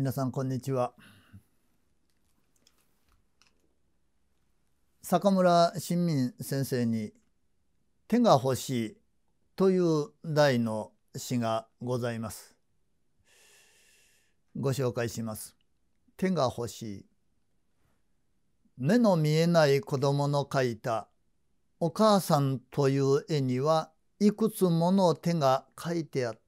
皆さんこんにちは坂村新民先生に「手が欲しい」という題の詩がございます。ご紹介します。手が欲しい目の見えない子供の描いた「お母さん」という絵にはいくつもの手が描いてあった。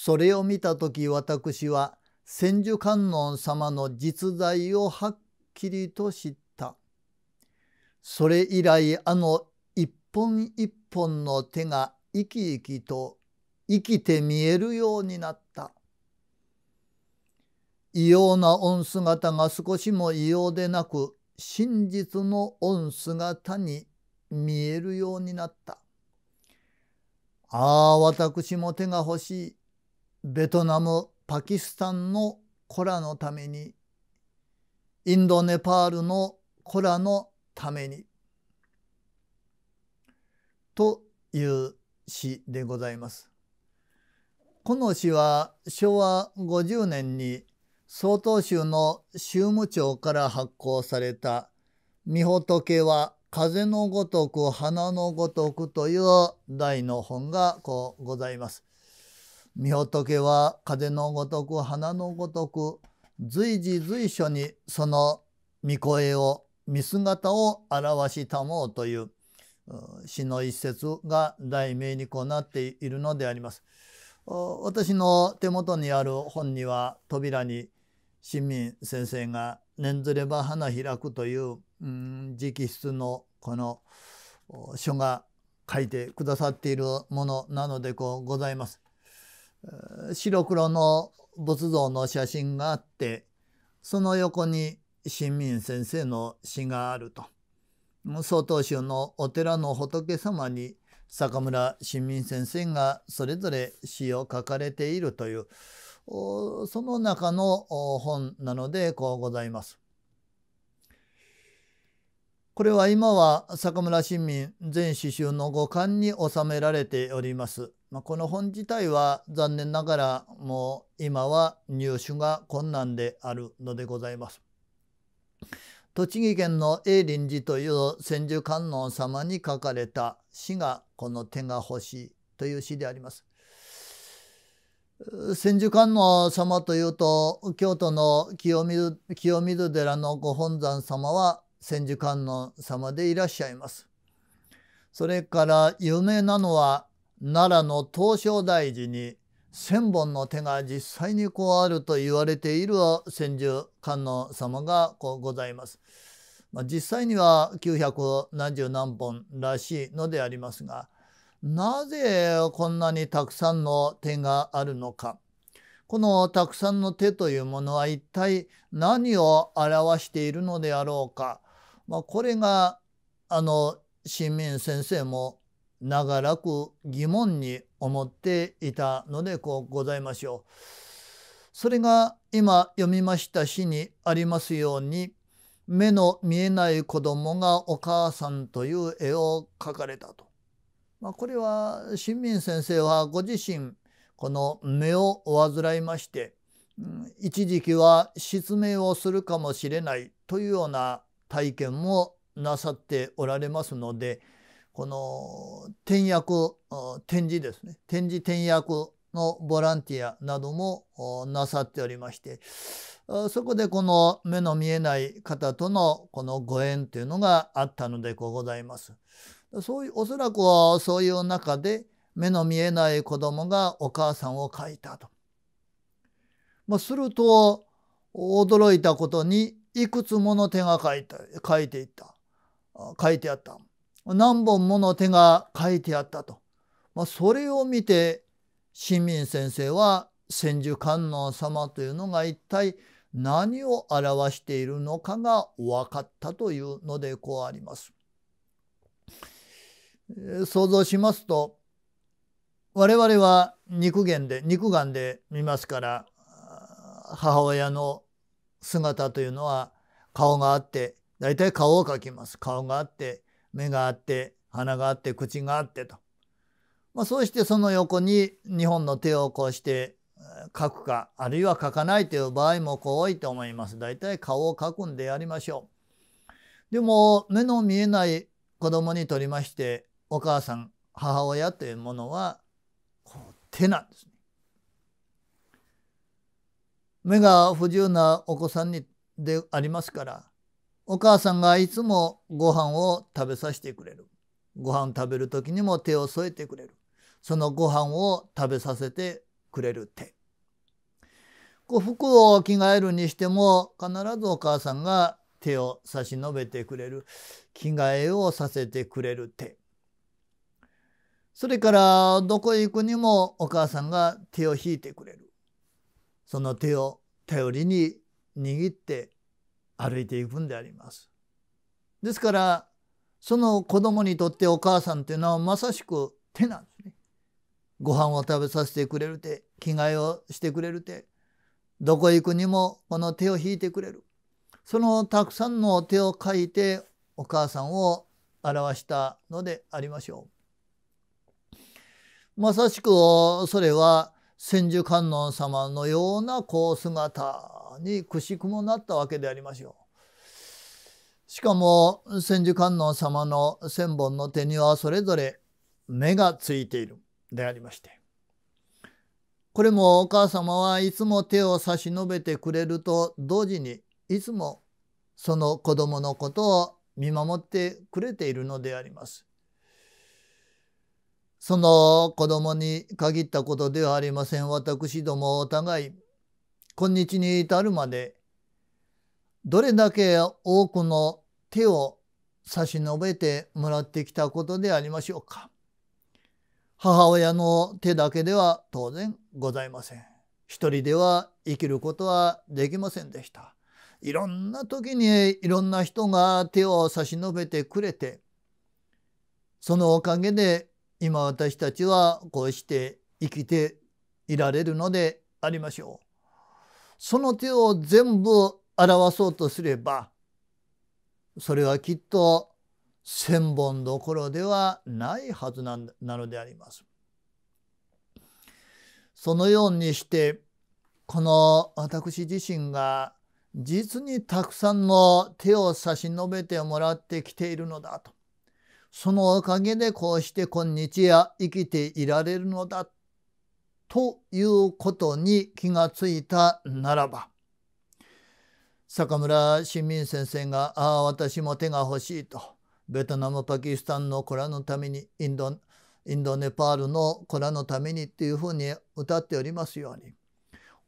それを見た時私は千手観音様の実在をはっきりと知った。それ以来あの一本一本の手が生き生きと生きて見えるようになった。異様な恩姿が少しも異様でなく真実の恩姿に見えるようになった。ああ私も手が欲しい。ベトナムパキスタンの子らのためにインドネパールの子らのためにという詩でございます。この詩は昭和50年に曹洞宗の宗務長から発行された「御仏は風のごとく花のごとく」という題の本がこうございます。御仏は風のごとく花のごとく随時随所にその御声を見姿を表したもうという詩の一節が題名にこうなっているのであります。私の手元にある本には扉に市民先生が「念ずれば花開く」という、うん、直筆のこの書が書いてくださっているものなのでこうございます。白黒の仏像の写真があってその横に新民先生の詩があると曹洞宗のお寺の仏様に坂村新民先生がそれぞれ詩を書かれているというその中の本なのでこうございます。これは今は坂村新民全詩集の五巻に収められております。まあ、この本自体は残念ながらもう今は入手が困難であるのでございます。栃木県の永林寺という千手観音様に書かれた詩がこの「手が欲しい」という詩であります。千手観音様というと京都の清水清水寺のご本山様は千手観音様でいらっしゃいます。それから有名なのは奈良の東照大寺に千本の手が実際にこうあると言われている千住観音様がこうございます。まあ、実際には970何何本らしいのでありますがなぜこんなにたくさんの手があるのかこのたくさんの手というものは一体何を表しているのであろうか、まあ、これがあの新民先生も長らく疑問に思っていたのでこうございましょう。それが今読みました詩にありますように目の見えない子供がお母さんという絵を描かれたと。まあ、これは新民先生はご自身この目をお患いまして一時期は失明をするかもしれないというような体験もなさっておられますのでこの転訳展示ですね展示転訳のボランティアなどもなさっておりましてそこでこの目の見えない方とのこのご縁というのがあったのでございます。そういうおそらくはそういう中で目の見えない子供がお母さんを書いたと。まあ、すると驚いたことにいくつもの手が書いて書いていった書いてあった。何本もの手が書いてあったと。まあ、それを見て新民先生は千手観音様というのが一体何を表しているのかが分かったというのでこうあります。想像しますと我々は肉眼で肉眼で見ますから母親の姿というのは顔があって大体顔を描きます顔があって目があって鼻があって口があってと、まあ、そうしてその横に2本の手をこうして書くかあるいは書かないという場合も多いと思います。だいい顔を書くんでやりましょう。でも目の見えない子供にとりましてお母さん母親というものは手なんですね。目が不自由なお子さんにでありますからお母さんがいつもご飯を食べさせてくれる。ご飯食べる時にも手を添えてくれる。そのご飯を食べさせてくれる手。こう服を着替えるにしても必ずお母さんが手を差し伸べてくれる。着替えをさせてくれる手。それからどこへ行くにもお母さんが手を引いてくれる。その手を頼りに握って歩いていくんであります。ですからその子供にとってお母さんというのはまさしく手なんですね。ご飯を食べさせてくれる手着替えをしてくれる手どこ行くにもこの手を引いてくれるそのたくさんの手を書いてお母さんを表したのでありましょう。まさしくそれは千手観音様のようなこう姿にくしくもなったわけでありましょう。しかも千手観音様の千本の手にはそれぞれ目がついているでありましてこれもお母様はいつも手を差し伸べてくれると同時にいつもその子供のことを見守ってくれているのであります。その子供に限ったことではありません私どもお互い今日に至るまでどれだけ多くの手を差し伸べてもらってきたことでありましょうか。母親の手だけでは当然ございません。一人では生きることはできませんでした。いろんな時にいろんな人が手を差し伸べてくれて、そのおかげで今私たちはこうして生きていられるのでありましょう。その手を全部表そうとすればそれはきっと千本どころではないはずなのであります。そのようにしてこの私自身が実にたくさんの手を差し伸べてもらってきているのだとそのおかげでこうして今日や生きていられるのだと。ということに気がついたならば坂村新民先生が「ああ私も手が欲しい」とベトナムパキスタンの子らのためにインドインドネパールの子らのためにっていうふうに歌っておりますように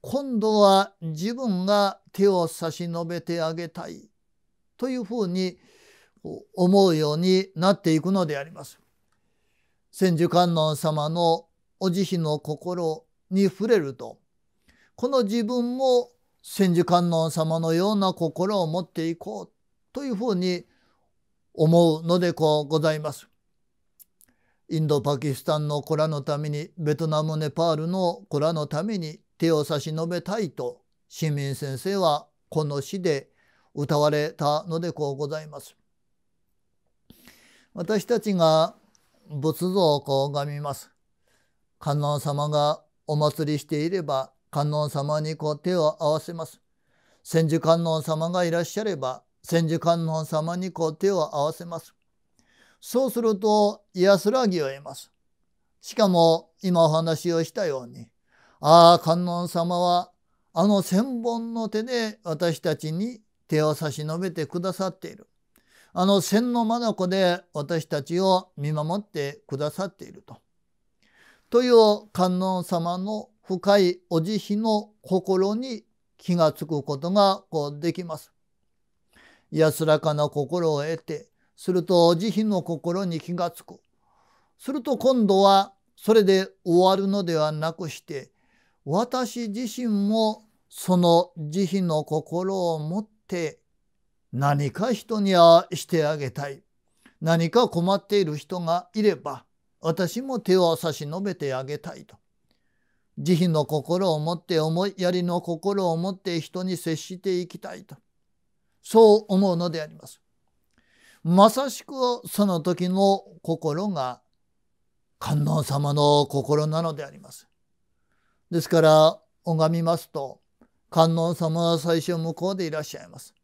今度は自分が手を差し伸べてあげたいというふうに思うようになっていくのであります。千手観音様のお慈悲の心に触れるとこの自分も千手観音様のような心を持っていこうというふうに思うのでこうございます。インドパキスタンの子らのためにベトナムネパールの子らのために手を差し伸べたいと市民先生はこの詩で歌われたのでこうございます。私たちが仏像をこう拝みます。観音様がお祭りしていれば観音様にこう手を合わせます。千手観音様がいらっしゃれば千手観音様にこう手を合わせます。そうすると安らぎを得ます。しかも今お話をしたように、ああ、観音様はあの千本の手で私たちに手を差し伸べてくださっている。あの千の眼で私たちを見守ってくださっていると。という観音様の深いお慈悲の心に気がつくことがこうできます。安らかな心を得て、するとお慈悲の心に気がつく。すると今度はそれで終わるのではなくして、私自身もその慈悲の心を持って何か人にはしてあげたい。何か困っている人がいれば、私も手を差し伸べてあげたいと。慈悲の心を持って思いやりの心を持って人に接していきたいと。そう思うのであります。まさしくその時の心が観音様の心なのであります。ですから拝みますと観音様は最初向こうでいらっしゃいます。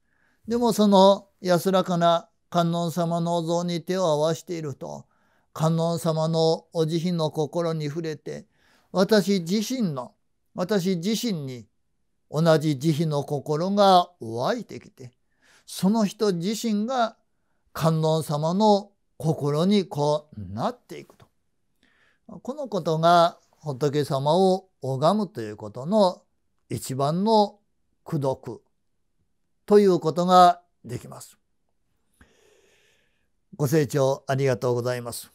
でもその安らかな観音様の像に手を合わしていると観音様のお慈悲の心に触れて私自身の私自身に同じ慈悲の心が湧いてきてその人自身が観音様の心にこうなっていくとこのことが仏様を拝むということの一番の功徳ということができます。ご清聴ありがとうございます。